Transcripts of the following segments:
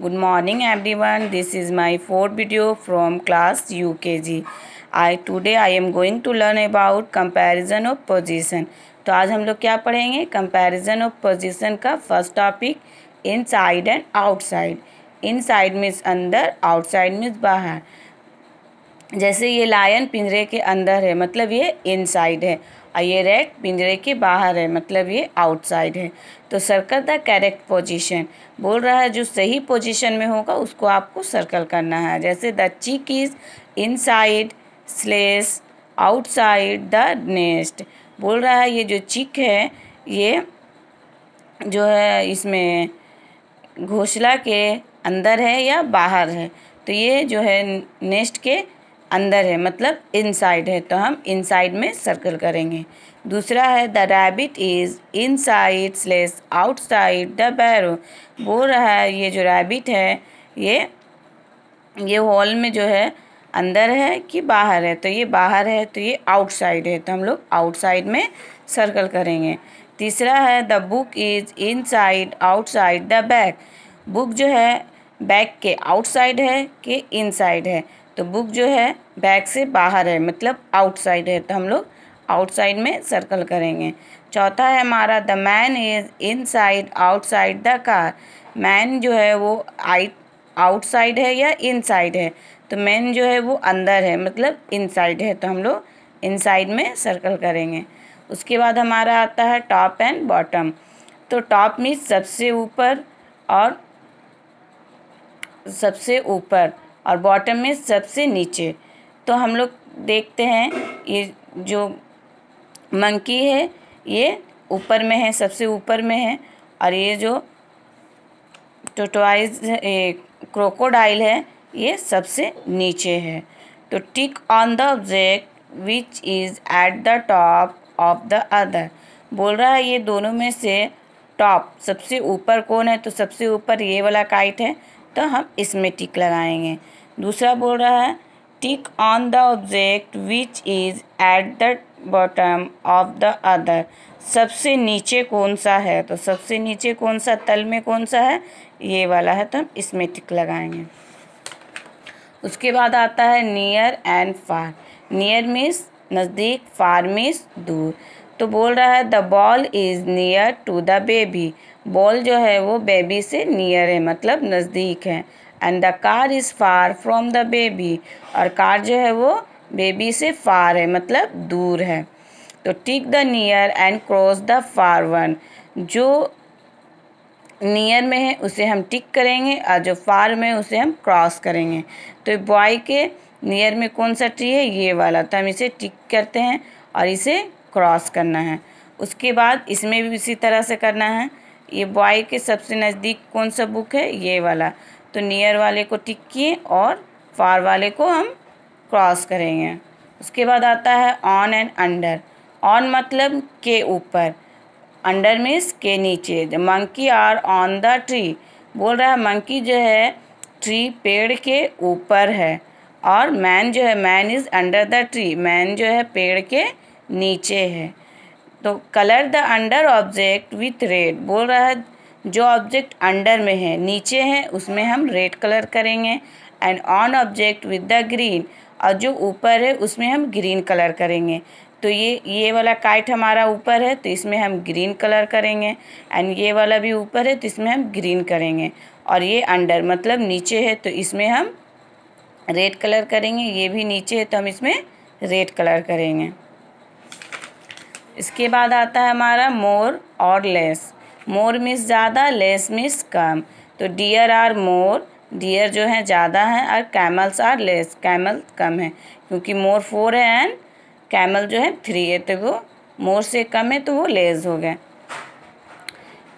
good morning everyone this is my fourth video from class U K G I today I am going to learn about comparison of position तो आज हम लोग क्या पढ़ेंगे comparison of position का first topic inside and outside inside means अंदर outside means बाहर जैसे ये लायन पिंजरे के अंदर है मतलब ये इन साइड है और ये रेट पिंजरे के बाहर है मतलब ये आउटसाइड है तो सर्कल द करेक्ट पोजीशन बोल रहा है जो सही पोजीशन में होगा उसको आपको सर्कल करना है जैसे the chick is inside slash outside the nest बोल रहा है ये जो चिक है ये जो है इसमें घोसला के अंदर है या बाहर है तो ये जो है नेस्ट के अंदर है मतलब इनसाइड है तो हम इनसाइड में सर्कल करेंगे दूसरा है the rabbit is inside slash outside the burrow बोल रहा है ये जो रैबिट है ये ये हॉल में जो है अंदर है कि बाहर है तो ये बाहर है तो ये आउटसाइड है तो हम लोग आउटसाइड में सर्कल करेंगे तीसरा है the book is inside outside the bag book जो है बैग के आउटसाइड है कि इनसाइड है तो बुक जो है बैग से बाहर है मतलब आउटसाइड है तो हम लोग आउटसाइड में सर्कल करेंगे चौथा है हमारा the man is inside outside the car man जो है वो आइट आउटसाइड है या इनसाइड है तो मैन जो है वो अंदर है मतलब इनसाइड है तो हम लोग इनसाइड में सर्कल करेंगे उसके बाद हमारा आता है टॉप एंड बॉटम तो टॉप मीन्स सबसे ऊपर और सबसे ऊपर और बॉटम में सबसे नीचे तो हम लोग देखते हैं ये जो मंकी है ये ऊपर में है सबसे ऊपर में है और ये जो टोटोइज क्रोकोडाइल है ये सबसे नीचे है तो tick on the object which is at the top of the other बोल रहा है ये दोनों में से टॉप सबसे ऊपर कौन है तो सबसे ऊपर ये वाला काइट है तो हम इसमें टिक लगाएंगे दूसरा बोल रहा है tick on the object which is at the bottom of the other सबसे नीचे कौन सा है तो सबसे नीचे कौन सा तल में कौन सा है ये वाला है तो हम इसमें टिक लगाएंगे उसके बाद आता है near and far near means नज़दीक फार मीन्स दूर तो बोल रहा है the ball is near to the baby ball जो है वो बेबी से नियर है मतलब नज़दीक है and the car is far from the baby और कार जो है वो बेबी से फार है मतलब दूर है तो tick the near and cross the far one जो नियर में है उसे हम टिक करेंगे और जो फार में उसे हम क्रॉस करेंगे तो बॉय के नियर में कौन सा ट्री है ये वाला तो हम इसे टिक करते हैं और इसे क्रॉस करना है उसके बाद इसमें भी उसी तरह से करना है ये बॉय के सबसे नज़दीक कौन सा बुक है ये वाला तो नियर वाले को टिक किए और फार वाले को हम क्रॉस करेंगे उसके बाद आता है ऑन एंड अंडर ऑन मतलब के ऊपर अंडर मीन्स के नीचे the monkey are on the tree बोल रहा है मंकी जो है ट्री पेड़ के ऊपर है और मैन जो है man is under the tree man जो है पेड़ के नीचे है तो colour the under object with red बोल रहा है जो ऑब्जेक्ट अंडर में है नीचे है उसमें हम रेड कलर करेंगे and on object with the green और जो ऊपर है उसमें हम ग्रीन कलर करेंगे तो ये ये वाला काइट हमारा ऊपर है तो इसमें हम ग्रीन कलर करेंगे एंड ये वाला भी ऊपर है तो इसमें हम ग्रीन करेंगे और ये अंडर मतलब नीचे है तो इसमें हम रेड कलर करेंगे ये भी नीचे है तो हम इसमें रेड कलर करेंगे इसके बाद आता है हमारा मोर और लेस मोर मीन्स ज़्यादा लेस मीन्स कम तो डियर आर मोर डियर जो है ज़्यादा है और कैमल्स आर लेस कैमल कम है क्योंकि मोर फोर है एंड कैमल जो है थ्री है तो वो मोर से कम है तो वो लेस हो गए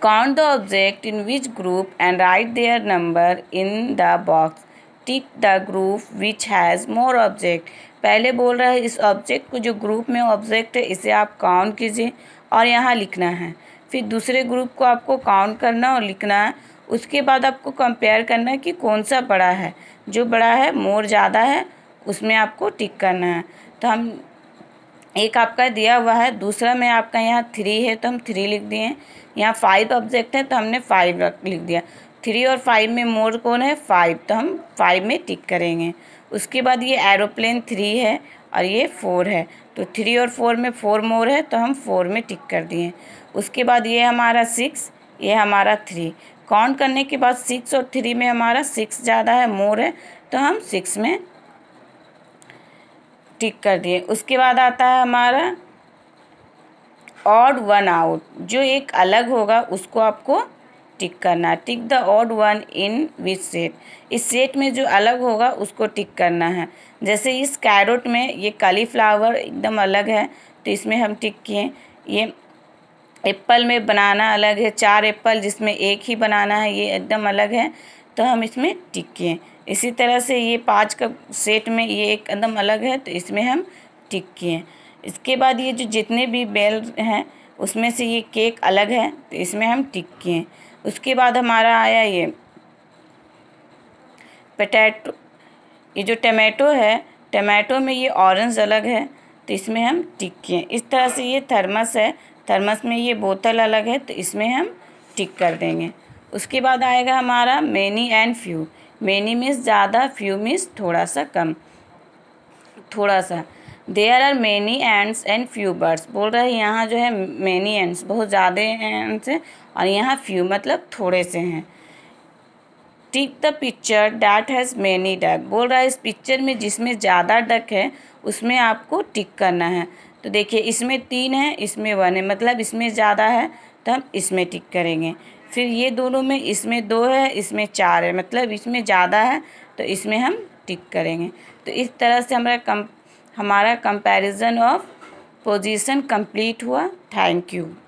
count the object in which group and write their number in the box tick the group which has more object पहले बोल रहा है इस ऑब्जेक्ट को जो ग्रुप में ऑब्जेक्ट है इसे आप काउंट कीजिए और यहाँ लिखना है फिर दूसरे ग्रुप को आपको काउंट करना और लिखना है उसके बाद आपको कंपेयर करना है कि कौन सा बड़ा है जो बड़ा है मोर ज़्यादा है उसमें आपको टिक करना है तो हम एक आपका दिया हुआ है दूसरा में आपका यहाँ थ्री है तो हम थ्री लिख दिए यहाँ फाइव ऑब्जेक्ट है तो हमने फाइव लिख दिया थ्री और फाइव में मोर कौन है फाइव तो हम फाइव में टिक करेंगे उसके बाद ये एरोप्लेन थ्री है और ये फोर है तो थ्री और फोर में फोर मोर है तो हम फोर में टिक कर दिए उसके बाद ये हमारा सिक्स ये हमारा थ्री काउंट करने के बाद सिक्स और थ्री में हमारा सिक्स ज़्यादा है मोर है तो हम सिक्स में टिक कर दिए उसके बाद आता है हमारा ऑड वन आउट जो एक अलग होगा उसको आपको टिक करना है tick the odd one in which set इस सेट में जो अलग होगा उसको टिक करना है जैसे इस कैरोट में ये कालीफ्लावर एकदम अलग है तो इसमें हम टिक किए ये एप्पल में बनाना अलग है चार एप्पल जिसमें एक ही बनाना है ये एकदम अलग है तो हम इसमें टिक किए इसी तरह से ये पाँच का सेट में ये एक एकदम अलग है तो इसमें हम टिक किए इसके बाद ये जो जितने भी बेल हैं उसमें से ये केक अलग है तो इसमें हम टिक किए उसके बाद हमारा आया ये पटैटो ये जो टमेटो है टमाटो में ये ऑरेंज अलग है तो इसमें हम टिक किए इस तरह से ये थर्मस है थर्मस में ये बोतल अलग है तो इसमें हम टिक कर देंगे उसके बाद आएगा हमारा many and few many means ज़्यादा फ्यू मीन्स थोड़ा सा कम थोड़ा सा there are many ends and few birds बोल रहे हैं यहाँ जो है मैनी एंड्स बहुत ज़्यादा एंड्स हैं और यहाँ फ्यू मतलब थोड़े से हैं tick the picture that has many duck बोल रहा है इस पिक्चर में जिसमें ज़्यादा डक है उसमें आपको टिक करना है तो देखिए इसमें तीन है इसमें वन है मतलब इसमें ज़्यादा है तो हम इसमें टिक करेंगे फिर ये दोनों में इसमें दो है इसमें चार है मतलब इसमें ज़्यादा है तो इसमें हम टिक करेंगे तो इस तरह से हमारा कम हमारा कंपैरिजन ऑफ पोजीशन कंप्लीट हुआ थैंक यू